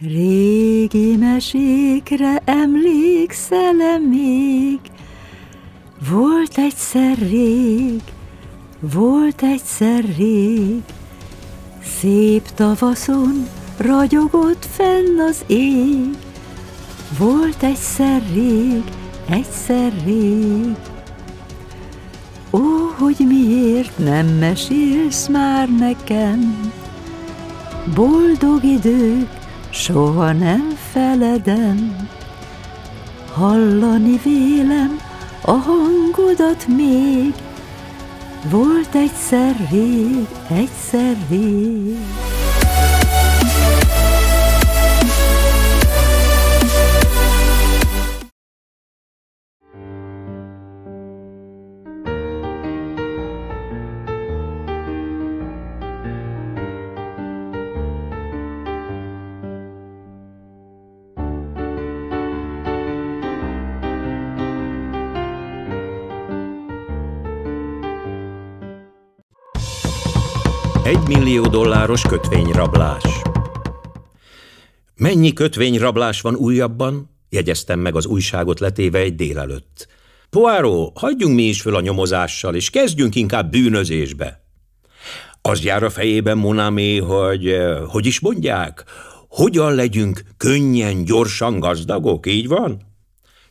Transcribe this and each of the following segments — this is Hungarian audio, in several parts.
Régi mesékre emlékszel -e még? Volt egyszer rég, volt egyszer rég, Szép tavaszon ragyogott fenn az ég, Volt egyszer rég, egyszer rég. Ó, hogy miért nem mesélsz már nekem, Boldog idők, soha nem feledem, hallani vélem a hangodat még, volt egyszer rég, egyszer rég. 1 millió dolláros kötvényrablás. Mennyi kötvényrablás van újabban? Jegyeztem meg az újságot letéve egy délelőtt. Poáró, hagyjunk mi is föl a nyomozással, és kezdjünk inkább bűnözésbe. Az jár a fejében Monami, hogy eh, hogy is mondják, hogyan legyünk könnyen, gyorsan gazdagok, így van?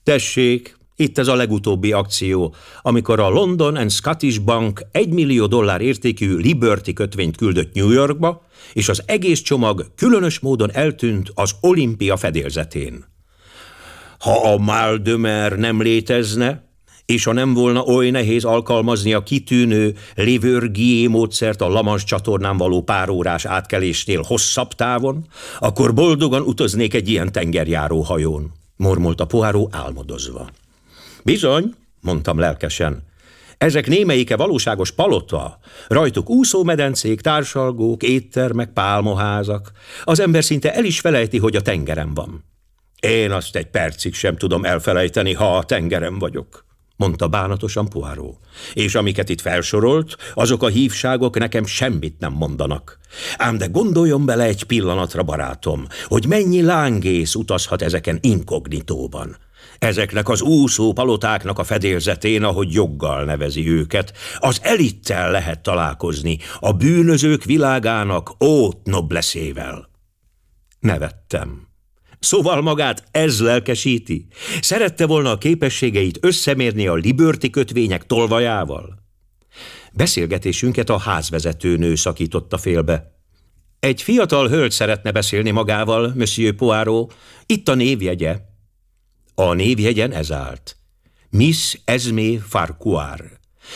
Tessék, itt ez a legutóbbi akció, amikor a London and Scottish Bank 1 millió dollár értékű Liberty kötvényt küldött New Yorkba, és az egész csomag különös módon eltűnt az olimpia fedélzetén. Ha a Maldömer nem létezne, és ha nem volna oly nehéz alkalmazni a kitűnő Levörgié módszert a Lamas csatornán való párórás átkelésnél hosszabb távon, akkor boldogan utaznék egy ilyen tengerjáró hajón, mormolta Poáró álmodozva. Bizony, mondtam lelkesen. Ezek némelyike valóságos palota, rajtuk úszómedencék, társalgók, éttermek, pálmoházak. Az ember szinte el is felejti, hogy a tengerem van. Én azt egy percig sem tudom elfelejteni, ha a tengerem vagyok, mondta bánatosan Poirot. És amiket itt felsorolt, azok a hívságok nekem semmit nem mondanak. Ám de gondoljon bele egy pillanatra, barátom, hogy mennyi lángész utazhat ezeken inkognitóban ezeknek az úszó palotáknak a fedélzetén, ahogy joggal nevezi őket, az elittel lehet találkozni, a bűnözők világának ót nobleszével. Nevettem. Szóval magát ez lelkesíti. Szerette volna a képességeit összemérni a libörti kötvények tolvajával. Beszélgetésünket a házvezetőnő szakította félbe. Egy fiatal hölgy szeretne beszélni magával, Monsieur Poirot. Itt a névjegye. A névjegyen ez állt. Miss Esmé Farquhar.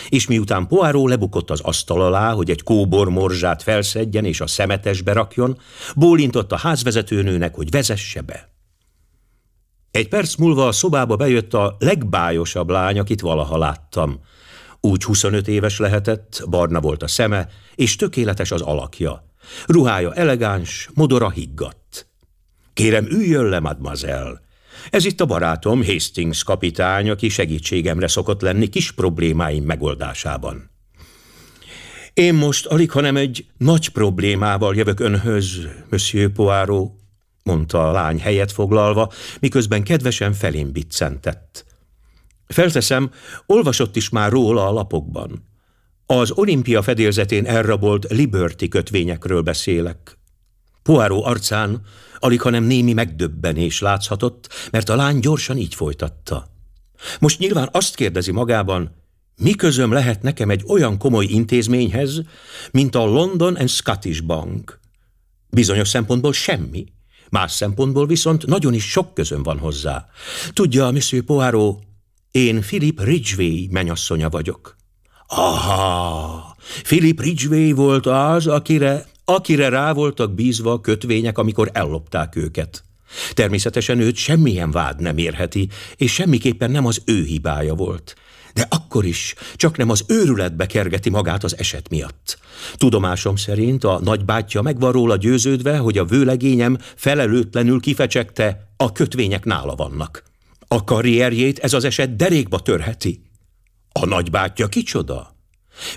És miután Poáró lebukott az asztal alá, hogy egy kóbor morzsát felszedjen és a szemetesbe rakjon, bólintott a házvezetőnőnek, hogy vezesse be. Egy perc múlva a szobába bejött a legbájosabb lány, akit valaha láttam. Úgy 25 éves lehetett, barna volt a szeme, és tökéletes az alakja. Ruhája elegáns, modora higgadt. Kérem, üljön le, mademoiselle! Ez itt a barátom Hastings kapitány, aki segítségemre szokott lenni kis problémáim megoldásában. Én most alig, hanem egy nagy problémával jövök önhöz, Monsieur Poirot, mondta a lány helyet foglalva, miközben kedvesen felém biccentett. Felteszem, olvasott is már róla a lapokban. Az olimpia fedélzetén elrabolt Liberty kötvényekről beszélek, Poáró arcán alig, hanem némi megdöbbenés látszhatott, mert a lány gyorsan így folytatta. Most nyilván azt kérdezi magában, mi közöm lehet nekem egy olyan komoly intézményhez, mint a London and Scottish Bank? Bizonyos szempontból semmi, más szempontból viszont nagyon is sok közöm van hozzá. Tudja, Monsieur Poirot, én Philip Ridgway menyasszonya vagyok. Aha, Philip Ridgway volt az, akire akire rá voltak bízva a kötvények, amikor ellopták őket. Természetesen őt semmilyen vád nem érheti, és semmiképpen nem az ő hibája volt. De akkor is csak nem az őrületbe kergeti magát az eset miatt. Tudomásom szerint a nagybátyja meg van róla győződve, hogy a vőlegényem felelőtlenül kifecsegte, a kötvények nála vannak. A karrierjét ez az eset derékba törheti. A nagybátyja kicsoda?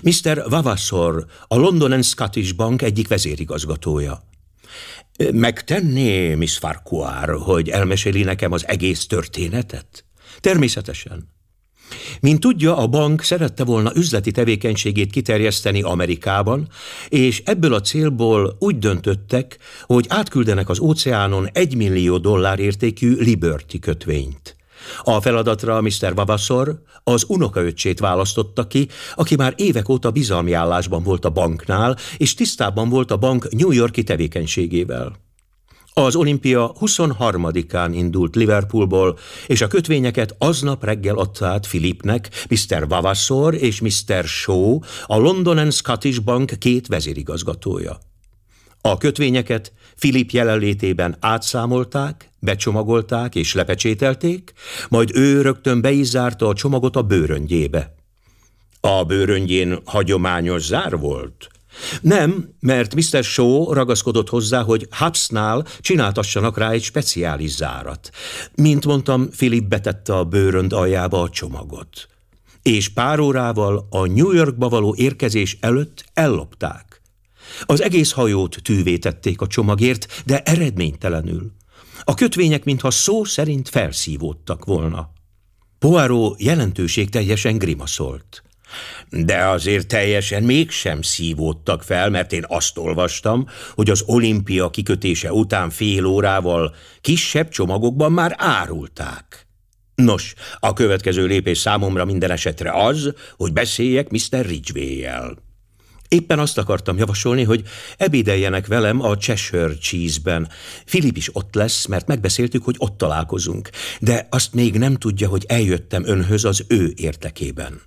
Mr. Vavasor, a London and Scottish Bank egyik vezérigazgatója. Megtenné, Miss Farquhar, hogy elmeséli nekem az egész történetet? Természetesen. Mint tudja, a bank szerette volna üzleti tevékenységét kiterjeszteni Amerikában, és ebből a célból úgy döntöttek, hogy átküldenek az óceánon egymillió millió dollár értékű Liberty kötvényt. A feladatra Mr. Babasor az unokaöccsét választotta ki, aki már évek óta bizalmi állásban volt a banknál, és tisztában volt a bank New Yorki tevékenységével. Az olimpia 23-án indult Liverpoolból, és a kötvényeket aznap reggel adta át Philipnek, Mr. Vavasor és Mr. Shaw, a London and Scottish Bank két vezérigazgatója. A kötvényeket Philip jelenlétében átszámolták, Becsomagolták és lepecsételték, majd ő rögtön be is zárta a csomagot a bőröngyébe. A bőröngyén hagyományos zár volt? Nem, mert Mr. Shaw ragaszkodott hozzá, hogy Hubsnál csináltassanak rá egy speciális zárat. Mint mondtam, Philip betette a bőrönd aljába a csomagot. És pár órával a New Yorkba való érkezés előtt ellopták. Az egész hajót tűvé tették a csomagért, de eredménytelenül. A kötvények mintha szó szerint felszívódtak volna. Poirot jelentőség teljesen grimaszolt. De azért teljesen mégsem szívódtak fel, mert én azt olvastam, hogy az olimpia kikötése után fél órával kisebb csomagokban már árulták. Nos, a következő lépés számomra minden esetre az, hogy beszéljek Mr. Ridgway-jel. Éppen azt akartam javasolni, hogy ebédeljenek velem a Cheshire Cheese-ben. Filip is ott lesz, mert megbeszéltük, hogy ott találkozunk, de azt még nem tudja, hogy eljöttem önhöz az ő értekében.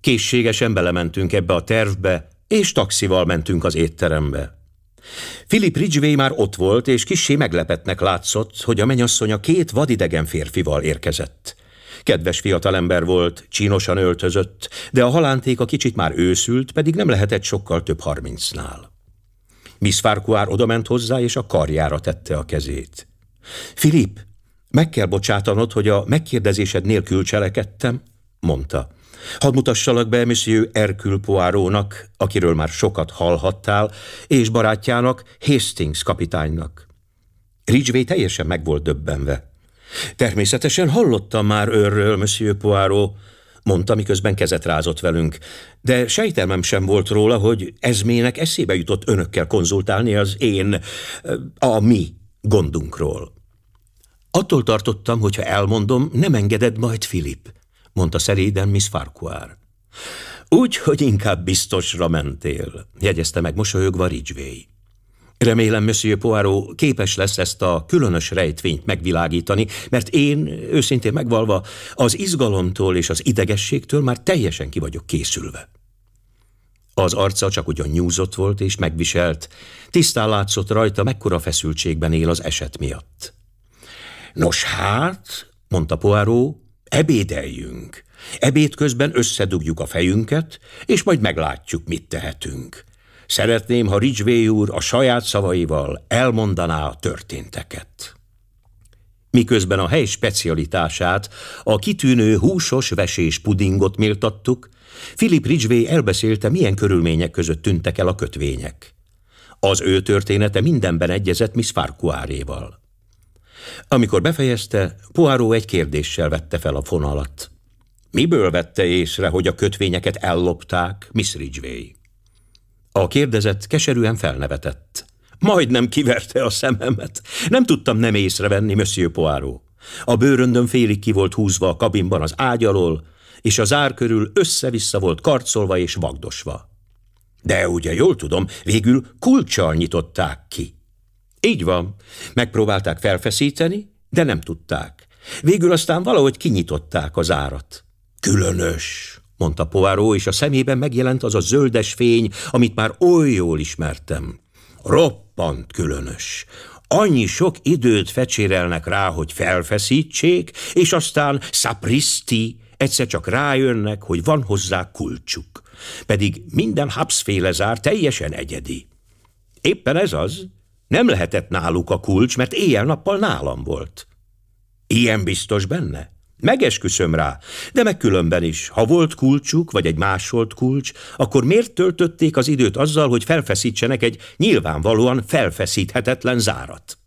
Készségesen belementünk ebbe a tervbe, és taxival mentünk az étterembe. Philip Ridgway már ott volt, és kissé meglepetnek látszott, hogy a mennyasszony a két vadidegen férfival érkezett. Kedves fiatalember volt, csinosan öltözött, de a halántéka kicsit már őszült, pedig nem lehetett sokkal több harmincnál. Miss Farquhar odament hozzá, és a karjára tette a kezét. Filip, meg kell bocsátanod, hogy a megkérdezésed nélkül cselekedtem, mondta. Hadd mutassalak be Monsieur Hercule Poirónak, akiről már sokat hallhattál, és barátjának, Hastings kapitánynak. Ridgway teljesen meg volt döbbenve. Természetesen hallottam már őrről, Monsieur Poirot, mondta, miközben kezet rázott velünk, de sejtelmem sem volt róla, hogy ezmének eszébe jutott önökkel konzultálni az én, a mi gondunkról. Attól tartottam, hogy ha elmondom, nem engeded majd Filip, mondta szeréden Miss Farquhar. Úgy, hogy inkább biztosra mentél, jegyezte meg mosolyogva Ridgway. Remélem, Monsieur Poirot képes lesz ezt a különös rejtvényt megvilágítani, mert én, őszintén megvalva, az izgalomtól és az idegességtől már teljesen ki vagyok készülve. Az arca csak ugyan nyúzott volt és megviselt, tisztán látszott rajta, mekkora feszültségben él az eset miatt. Nos hát, mondta Poirot, ebédeljünk. Ebéd közben összedugjuk a fejünket, és majd meglátjuk, mit tehetünk. Szeretném, ha Ridgway úr a saját szavaival elmondaná a történteket. Miközben a hely specialitását, a kitűnő húsos vesés pudingot méltattuk, Philip Ridgway elbeszélte, milyen körülmények között tűntek el a kötvények. Az ő története mindenben egyezett Miss Farquaréval. Amikor befejezte, Poirot egy kérdéssel vette fel a fonalat. Miből vette észre, hogy a kötvényeket ellopták, Miss Ridgway? A kérdezett keserűen felnevetett. Majdnem kiverte a szememet. Nem tudtam nem észrevenni, Monsieur Poirot. A bőröndöm félig ki volt húzva a kabinban az ágy alól, és az ár körül össze-vissza volt karcolva és vagdosva. De ugye jól tudom, végül kulcsal nyitották ki. Így van. Megpróbálták felfeszíteni, de nem tudták. Végül aztán valahogy kinyitották az árat. Különös mondta Poáró, és a szemében megjelent az a zöldes fény, amit már oly jól ismertem. Roppant különös. Annyi sok időt fecsérelnek rá, hogy felfeszítsék, és aztán szapriszti, egyszer csak rájönnek, hogy van hozzá kulcsuk. Pedig minden hapszféle zár teljesen egyedi. Éppen ez az. Nem lehetett náluk a kulcs, mert éjjel-nappal nálam volt. Ilyen biztos benne? Megesküszöm rá, de meg különben is, ha volt kulcsuk, vagy egy másolt kulcs, akkor miért töltötték az időt azzal, hogy felfeszítsenek egy nyilvánvalóan felfeszíthetetlen zárat?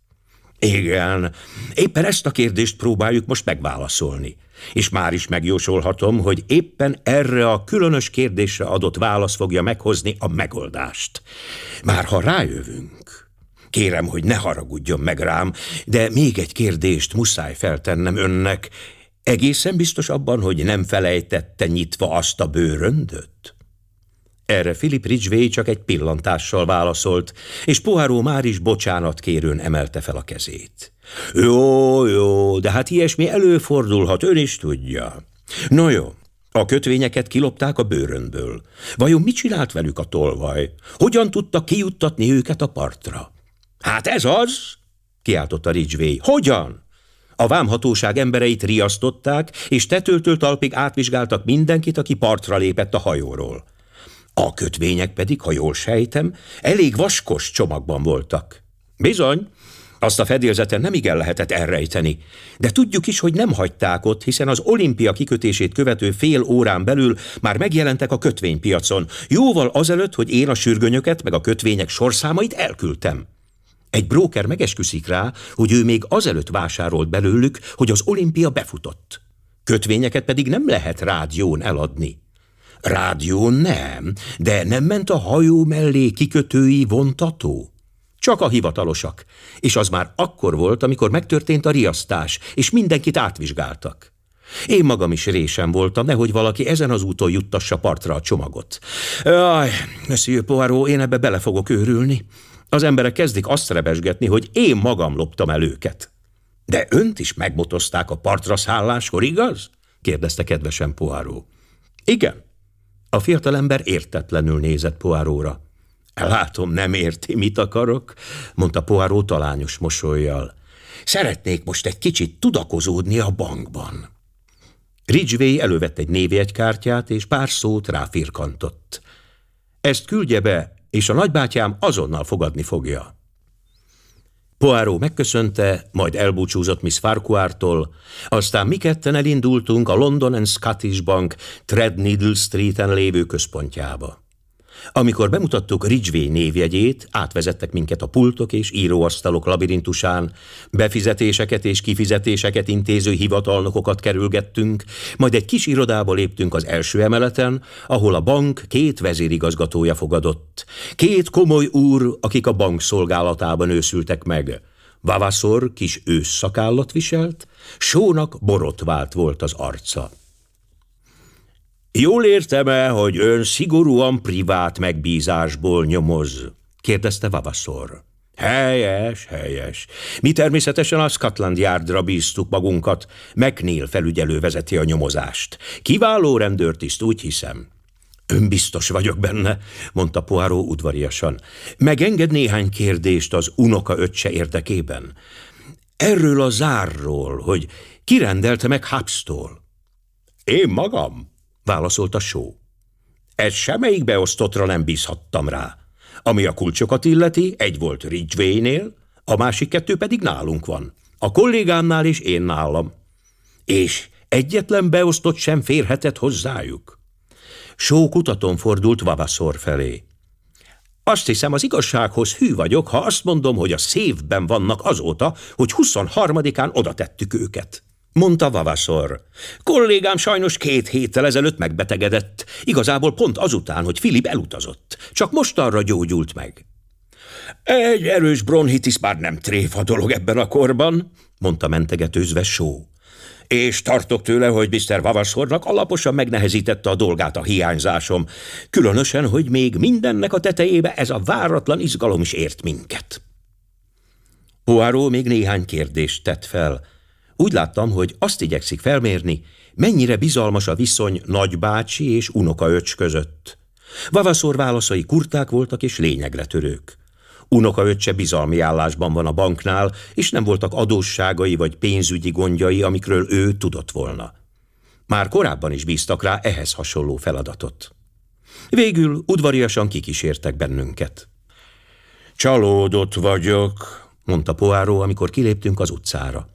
Igen, éppen ezt a kérdést próbáljuk most megválaszolni. És már is megjósolhatom, hogy éppen erre a különös kérdésre adott válasz fogja meghozni a megoldást. Már ha rájövünk, kérem, hogy ne haragudjon meg rám, de még egy kérdést muszáj feltennem önnek, Egészen biztos abban, hogy nem felejtette nyitva azt a bőröndöt? Erre Philip Ridgway csak egy pillantással válaszolt, és Poirot már is bocsánat kérőn emelte fel a kezét. Jó, jó, de hát ilyesmi előfordulhat, ön is tudja. No jó, a kötvényeket kilopták a bőrönből. Vajon mit csinált velük a tolvaj? Hogyan tudta kijuttatni őket a partra? Hát ez az, kiáltotta Ridgway. Hogyan? A vámhatóság embereit riasztották, és tetőtől talpig átvizsgáltak mindenkit, aki partra lépett a hajóról. A kötvények pedig, ha jól sejtem, elég vaskos csomagban voltak. Bizony, azt a fedélzeten nem igen lehetett elrejteni, de tudjuk is, hogy nem hagyták ott, hiszen az olimpia kikötését követő fél órán belül már megjelentek a kötvénypiacon, jóval azelőtt, hogy én a sürgönyöket meg a kötvények sorszámait elküldtem. Egy bróker megesküszik rá, hogy ő még azelőtt vásárolt belőlük, hogy az olimpia befutott. Kötvényeket pedig nem lehet rádión eladni. Rádió nem, de nem ment a hajó mellé kikötői vontató. Csak a hivatalosak, és az már akkor volt, amikor megtörtént a riasztás, és mindenkit átvizsgáltak. Én magam is résem voltam, nehogy valaki ezen az úton juttassa partra a csomagot. Jaj, Monsieur Poirot, én ebbe bele fogok őrülni az emberek kezdik azt rebesgetni, hogy én magam loptam el őket. De önt is megmotozták a partra szálláskor, igaz? kérdezte kedvesen Poáró. Igen. A fiatalember értetlenül nézett Poáróra. Látom, nem érti, mit akarok, mondta Poáró talányos mosolyjal. Szeretnék most egy kicsit tudakozódni a bankban. Ridgway elővett egy névjegykártyát, és pár szót ráfirkantott. Ezt küldje be és a nagybátyám azonnal fogadni fogja. Poirot megköszönte, majd elbúcsúzott Miss Farquhartól, aztán mi ketten elindultunk a London and Scottish Bank Threadneedle Street-en lévő központjába. Amikor bemutattuk Ridgway névjegyét, átvezettek minket a pultok és íróasztalok labirintusán, befizetéseket és kifizetéseket intéző hivatalnokokat kerülgettünk, majd egy kis irodába léptünk az első emeleten, ahol a bank két vezérigazgatója fogadott. Két komoly úr, akik a bank szolgálatában őszültek meg. Vavaszor kis ősszakállat viselt, sónak borotvált volt az arca. Jól értem-e, hogy ön szigorúan privát megbízásból nyomoz? kérdezte Vavaszor. Helyes, helyes. Mi természetesen a Scotland Yardra bíztuk magunkat. McNeil felügyelő vezeti a nyomozást. Kiváló rendőrtiszt, úgy hiszem. Önbiztos vagyok benne, mondta Poirot udvariasan. Megenged néhány kérdést az unoka öccse érdekében. Erről a zárról, hogy kirendelte meg Hubstól. Én magam? válaszolta só. Ez semmelyik beosztottra nem bízhattam rá. Ami a kulcsokat illeti, egy volt Ridgway-nél, a másik kettő pedig nálunk van. A kollégámnál és én nálam. És egyetlen beosztott sem férhetett hozzájuk. Só kutaton fordult Vavaszor felé. Azt hiszem, az igazsághoz hű vagyok, ha azt mondom, hogy a szévben vannak azóta, hogy 23-án oda tettük őket mondta Vavasor. Kollégám sajnos két héttel ezelőtt megbetegedett, igazából pont azután, hogy Filip elutazott. Csak most arra gyógyult meg. Egy erős bronhitis már nem tréfa dolog ebben a korban, mondta mentegetőzve só. És tartok tőle, hogy Mr. Vavasornak alaposan megnehezítette a dolgát a hiányzásom, különösen, hogy még mindennek a tetejébe ez a váratlan izgalom is ért minket. Poirot még néhány kérdést tett fel, úgy láttam, hogy azt igyekszik felmérni, mennyire bizalmas a viszony nagybácsi és unokaöcs között. Vavaszor válaszai kurták voltak és lényegre törők. Unokaöccse bizalmi állásban van a banknál, és nem voltak adósságai vagy pénzügyi gondjai, amikről ő tudott volna. Már korábban is bíztak rá ehhez hasonló feladatot. Végül udvariasan kikísértek bennünket. Csalódott vagyok, mondta Poáró, amikor kiléptünk az utcára.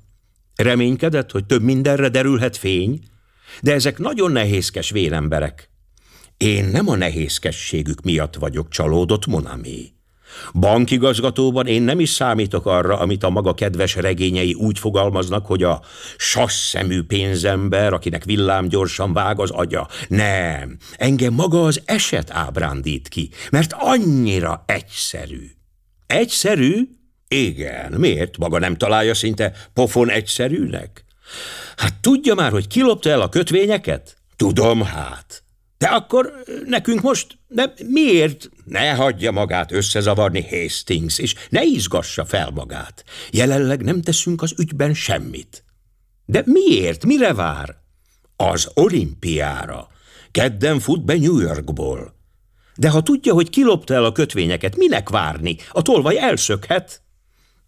Reménykedett, hogy több mindenre derülhet fény, de ezek nagyon nehézkes véremberek. Én nem a nehézkességük miatt vagyok csalódott, Monami. Bankigazgatóban én nem is számítok arra, amit a maga kedves regényei úgy fogalmaznak, hogy a sasszemű pénzember, akinek villám gyorsan vág az agya. Nem, engem maga az eset ábrándít ki, mert annyira egyszerű. Egyszerű, igen, miért? Maga nem találja szinte pofon egyszerűnek? Hát tudja már, hogy kilopta el a kötvényeket? Tudom hát. De akkor nekünk most, de miért? Ne hagyja magát összezavarni Hastings, és ne izgassa fel magát. Jelenleg nem teszünk az ügyben semmit. De miért? Mire vár? Az olimpiára. Kedden fut be New Yorkból. De ha tudja, hogy kilopta el a kötvényeket, minek várni? A tolvaj elszökhet.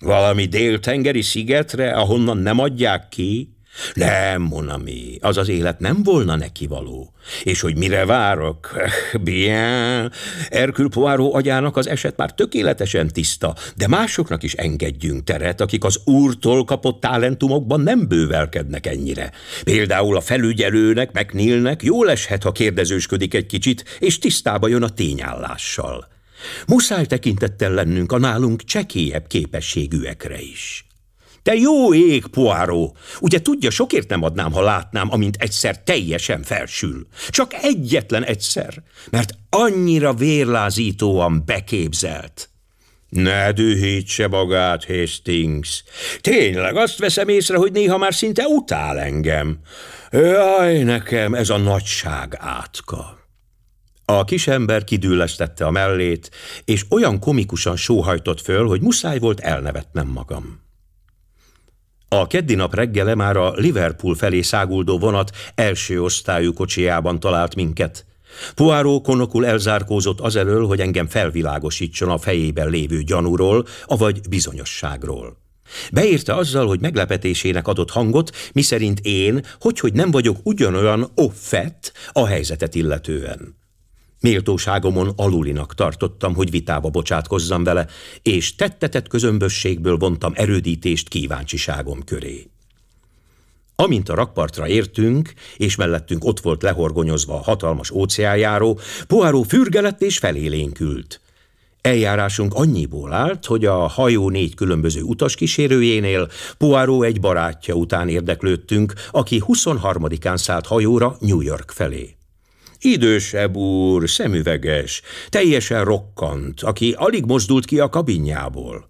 Valami déltengeri szigetre, ahonnan nem adják ki? Nem, Monami, az az élet nem volna neki való. És hogy mire várok? Bien, Erkül Poáró agyának az eset már tökéletesen tiszta, de másoknak is engedjünk teret, akik az úrtól kapott talentumokban nem bővelkednek ennyire. Például a felügyelőnek, megnélnek, jól eshet, ha kérdezősködik egy kicsit, és tisztába jön a tényállással. Muszáj tekintettel lennünk a nálunk csekélyebb képességűekre is. Te jó ég, poáró! Ugye tudja, sokért nem adnám, ha látnám, amint egyszer teljesen felsül. Csak egyetlen egyszer, mert annyira vérlázítóan beképzelt. Ne dühítse magát, Hastings. Tényleg azt veszem észre, hogy néha már szinte utál engem. Jaj, nekem ez a nagyság átka. A kis ember kidüllesztette a mellét, és olyan komikusan sóhajtott föl, hogy muszáj volt elnevetnem magam. A keddi nap reggele már a Liverpool felé száguldó vonat első osztályú kocsiában talált minket. Poáró konokul elzárkózott azelől, hogy engem felvilágosítson a fejében lévő gyanúról, avagy bizonyosságról. Beírta azzal, hogy meglepetésének adott hangot, miszerint én, hogyhogy hogy nem vagyok ugyanolyan offett a helyzetet illetően. Méltóságomon alulinak tartottam, hogy vitába bocsátkozzam vele, és tettetett közömbösségből vontam erődítést kíváncsiságom köré. Amint a rakpartra értünk, és mellettünk ott volt lehorgonyozva a hatalmas óceánjáró, Poáró fürgelett és felélénkült. Eljárásunk annyiból állt, hogy a hajó négy különböző utas kísérőjénél Poáró egy barátja után érdeklődtünk, aki 23-án szállt hajóra New York felé. Idősebb úr, szemüveges, teljesen rokkant, aki alig mozdult ki a kabinjából.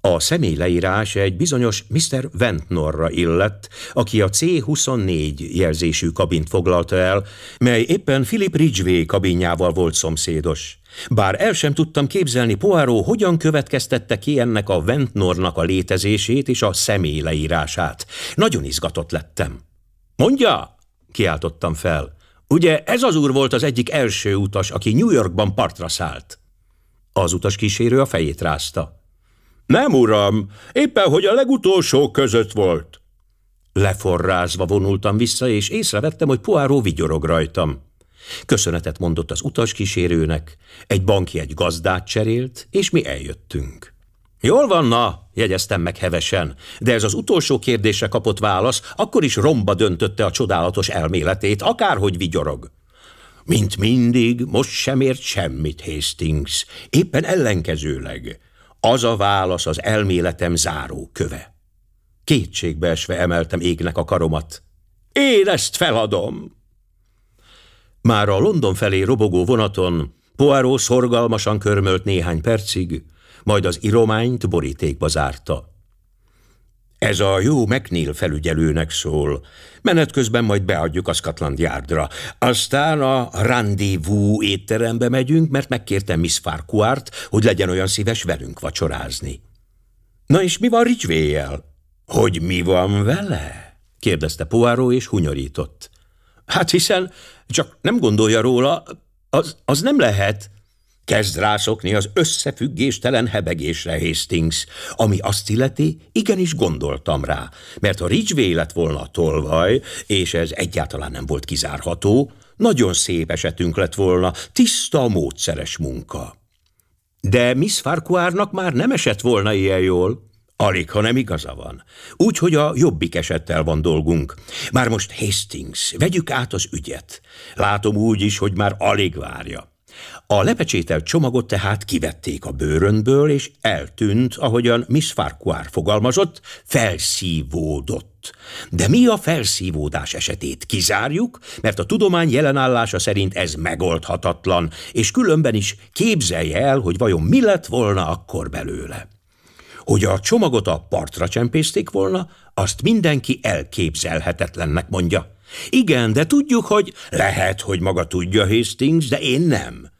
A leírás egy bizonyos Mr. Ventnorra illett, aki a C24 jelzésű kabint foglalta el, mely éppen Philip Ridgway kabinjával volt szomszédos. Bár el sem tudtam képzelni Poirot, hogyan következtette ki ennek a Ventnornak a létezését és a leírását. Nagyon izgatott lettem. – Mondja! – kiáltottam fel. Ugye ez az úr volt az egyik első utas, aki New Yorkban partra szállt. Az utas kísérő a fejét rázta. Nem, uram, éppen hogy a legutolsó között volt. Leforrázva vonultam vissza, és észrevettem, hogy poáró vigyorog rajtam. Köszönetet mondott az utaskísérőnek, egy banki egy gazdát cserélt, és mi eljöttünk. Jól van, na, jegyeztem meg hevesen, de ez az utolsó kérdése kapott válasz, akkor is romba döntötte a csodálatos elméletét, akárhogy vigyorog. Mint mindig, most sem ért semmit, Hastings, éppen ellenkezőleg. Az a válasz az elméletem záró köve. Kétségbeesve emeltem égnek a karomat. Én ezt feladom! Már a London felé robogó vonaton Poirot szorgalmasan körmölt néhány percig, majd az irományt borítékba zárta. Ez a jó McNeil felügyelőnek szól. Menet közben majd beadjuk a Scotland Yardra. Aztán a rendezvous étterembe megyünk, mert megkértem Miss Farquart, hogy legyen olyan szíves velünk vacsorázni. Na és mi van ridgeway Hogy mi van vele? kérdezte Poáró és hunyorított. Hát hiszen, csak nem gondolja róla, az, az nem lehet – Kezd rászokni az összefüggéstelen hebegésre Hastings, ami azt illeti, igenis gondoltam rá, mert ha Ridgeway lett volna a tolvaj, és ez egyáltalán nem volt kizárható, nagyon szép esetünk lett volna, tiszta, módszeres munka. De Miss Farquharnak már nem esett volna ilyen jól. Alig, ha nem igaza van. Úgyhogy a jobbik esettel van dolgunk. Már most Hastings, vegyük át az ügyet. Látom úgy is, hogy már alig várja. A lepecsételt csomagot tehát kivették a bőrönből, és eltűnt, ahogyan Miss Farquhar fogalmazott, felszívódott. De mi a felszívódás esetét kizárjuk, mert a tudomány jelenállása szerint ez megoldhatatlan, és különben is képzelje el, hogy vajon mi lett volna akkor belőle. Hogy a csomagot a partra csempészték volna, azt mindenki elképzelhetetlennek mondja. Igen, de tudjuk, hogy lehet, hogy maga tudja Hastings, de én nem.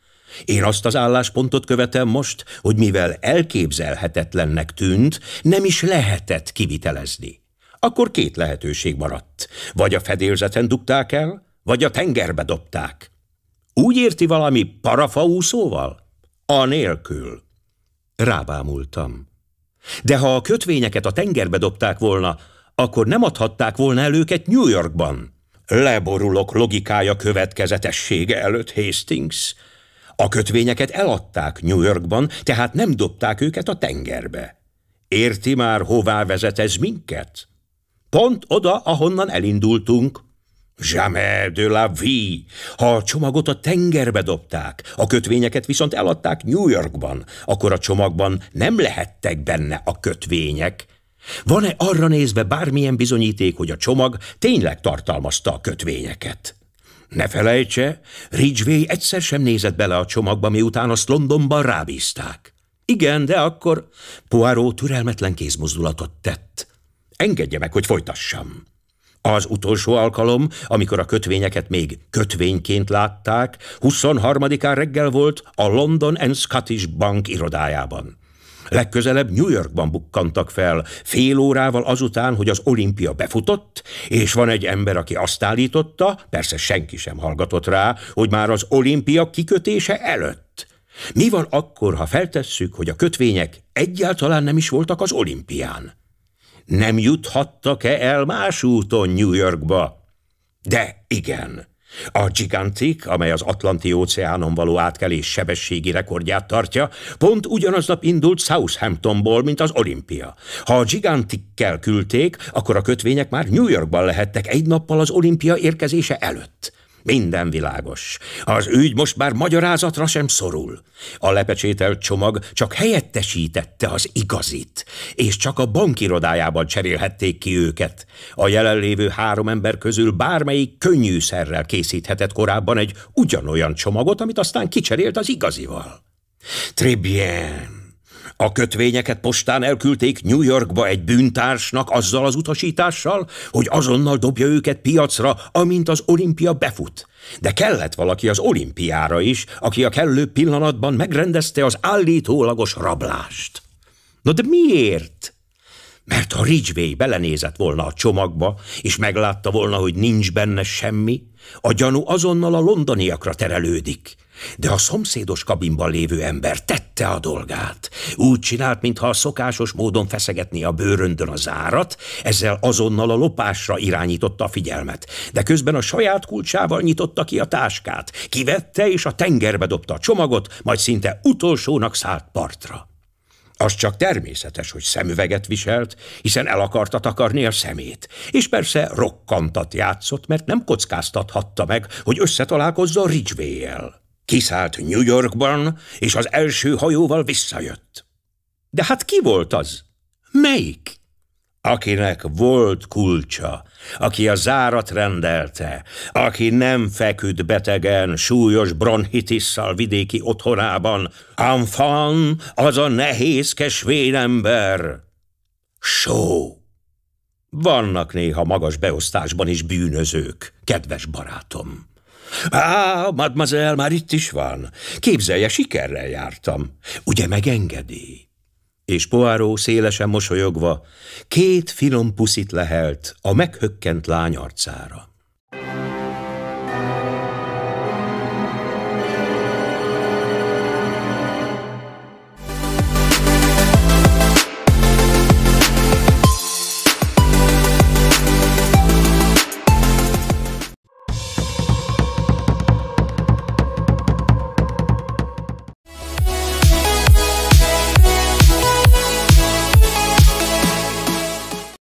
Én azt az álláspontot követem most, hogy mivel elképzelhetetlennek tűnt, nem is lehetett kivitelezni. Akkor két lehetőség maradt. Vagy a fedélzeten dugták el, vagy a tengerbe dobták. Úgy érti valami parafaúszóval? Anélkül. Rábámultam. De ha a kötvényeket a tengerbe dobták volna, akkor nem adhatták volna el őket New Yorkban. Leborulok logikája következetessége előtt, Hastings – a kötvényeket eladták New Yorkban, tehát nem dobták őket a tengerbe. Érti már, hová vezet ez minket? Pont oda, ahonnan elindultunk. Jamais de la vie! Ha a csomagot a tengerbe dobták, a kötvényeket viszont eladták New Yorkban, akkor a csomagban nem lehettek benne a kötvények. Van-e arra nézve bármilyen bizonyíték, hogy a csomag tényleg tartalmazta a kötvényeket? Ne felejtse, Ridgway egyszer sem nézett bele a csomagba, miután azt Londonban rábízták. Igen, de akkor Poirot türelmetlen kézmozdulatot tett. Engedje meg, hogy folytassam. Az utolsó alkalom, amikor a kötvényeket még kötvényként látták, 23-án reggel volt a London and Scottish Bank irodájában. Legközelebb New Yorkban bukkantak fel, fél órával azután, hogy az olimpia befutott, és van egy ember, aki azt állította, persze senki sem hallgatott rá, hogy már az olimpia kikötése előtt. Mi van akkor, ha feltesszük, hogy a kötvények egyáltalán nem is voltak az olimpián? Nem juthattak-e el más úton New Yorkba? De igen, a Gigantic, amely az Atlanti óceánon való átkelés sebességi rekordját tartja, pont ugyanaznap indult Southamptonból, mint az Olimpia. Ha a Gigantikkel küldték, akkor a kötvények már New Yorkban lehettek egy nappal az Olimpia érkezése előtt. Minden világos. Az ügy most már magyarázatra sem szorul. A lepecsételt csomag csak helyettesítette az igazit, és csak a bankirodájában cserélhették ki őket. A jelenlévő három ember közül bármelyik könnyűszerrel készíthetett korábban egy ugyanolyan csomagot, amit aztán kicserélt az igazival. Tribien, a kötvényeket postán elküldték New Yorkba egy bűntársnak azzal az utasítással, hogy azonnal dobja őket piacra, amint az olimpia befut. De kellett valaki az olimpiára is, aki a kellő pillanatban megrendezte az állítólagos rablást. Na de miért? Mert ha Ridgway belenézett volna a csomagba, és meglátta volna, hogy nincs benne semmi, a gyanú azonnal a londoniakra terelődik, de a szomszédos kabinban lévő ember tette a dolgát. Úgy csinált, mintha a szokásos módon feszegetné a bőröndön a zárat, ezzel azonnal a lopásra irányította a figyelmet. De közben a saját kulcsával nyitotta ki a táskát, kivette és a tengerbe dobta a csomagot, majd szinte utolsónak szállt partra. Az csak természetes, hogy szemüveget viselt, hiszen el akarta takarni a szemét, és persze rokkantat játszott, mert nem kockáztathatta meg, hogy összetalálkozzon a Ridgway-jel. Kiszállt New Yorkban, és az első hajóval visszajött. De hát ki volt az? Melyik? Akinek volt kulcsa, aki a zárat rendelte, aki nem feküdt betegen, súlyos bronhitisszal vidéki otthonában, Amfan, az a nehézkes vénember. Só! Vannak néha magas beosztásban is bűnözők, kedves barátom. Á, mademoiselle, már itt is van. Képzelje, sikerrel jártam. Ugye megengedi? És Poáró szélesen mosolyogva két finom puszit lehelt a meghökkent lány arcára.